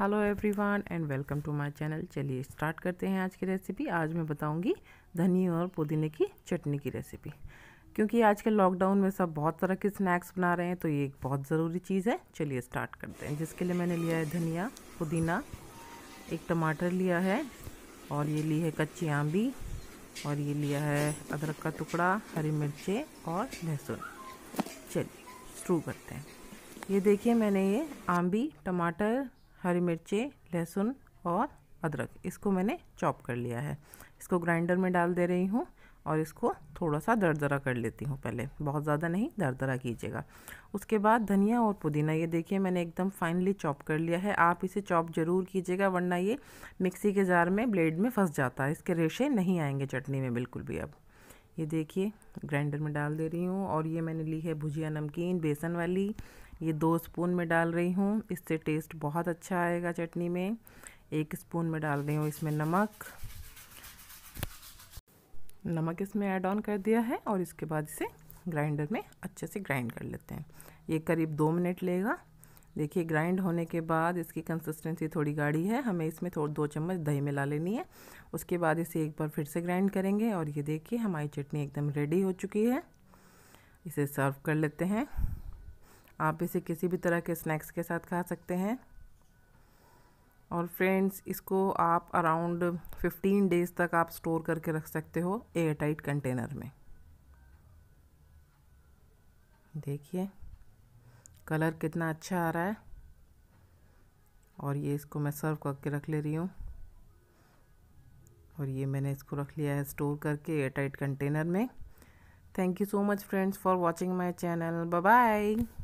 hello everyone and welcome to my channel चलिए start करते हैं आज की रेसिपी आज मैं बताऊंगी धनिया और पुदीने की चटनी की रेसिपी क्योंकि आज के लॉकडाउन में सब बहुत तरह के स्नैक्स बना रहे हैं तो ये एक बहुत ज़रूरी चीज़ है चलिए स्टार्ट करते हैं जिसके लिए मैंने लिया है धनिया पुदीना एक टमाटर लिया है और ये ली है कच्ची आम्बी और ये लिया है अदरक का टुकड़ा हरी मिर्चें और लहसुन चलिए शुरू करते हैं ये देखिए मैंने ये आम्बी टमाटर हरी मिर्ची लहसुन और अदरक इसको मैंने चॉप कर लिया है इसको ग्राइंडर में डाल दे रही हूँ और इसको थोड़ा सा दरदरा कर लेती हूँ पहले बहुत ज़्यादा नहीं दरदरा कीजिएगा उसके बाद धनिया और पुदीना ये देखिए मैंने एकदम फाइनली चॉप कर लिया है आप इसे चॉप ज़रूर कीजिएगा वरना ये मिक्सी के जार में ब्लेड में फंस जाता है इसके रेशे नहीं आएंगे चटनी में बिल्कुल भी अब ये देखिए ग्राइंडर में डाल दे रही हूँ और ये मैंने ली है भुजिया नमकीन बेसन वाली ये दो स्पून में डाल रही हूँ इससे टेस्ट बहुत अच्छा आएगा चटनी में एक स्पून में डाल रही हूँ इसमें नमक नमक इसमें ऐड ऑन कर दिया है और इसके बाद इसे ग्राइंडर में अच्छे से ग्राइंड कर लेते हैं ये करीब दो मिनट लेगा देखिए ग्राइंड होने के बाद इसकी कंसिस्टेंसी थोड़ी गाढ़ी है हमें इसमें थोड़ दो चम्मच दही मिला लेनी है उसके बाद इसे एक बार फिर से ग्राइंड करेंगे और ये देखिए हमारी चटनी एकदम रेडी हो चुकी है इसे सर्व कर लेते हैं आप इसे किसी भी तरह के स्नैक्स के साथ खा सकते हैं और फ्रेंड्स इसको आप अराउंड 15 डेज़ तक आप स्टोर करके रख सकते हो एयर टाइट कंटेनर में देखिए कलर कितना अच्छा आ रहा है और ये इसको मैं सर्व करके रख ले रही हूँ और ये मैंने इसको रख लिया है स्टोर करके एयर टाइट कंटेनर में thank you so much friends for watching my channel bye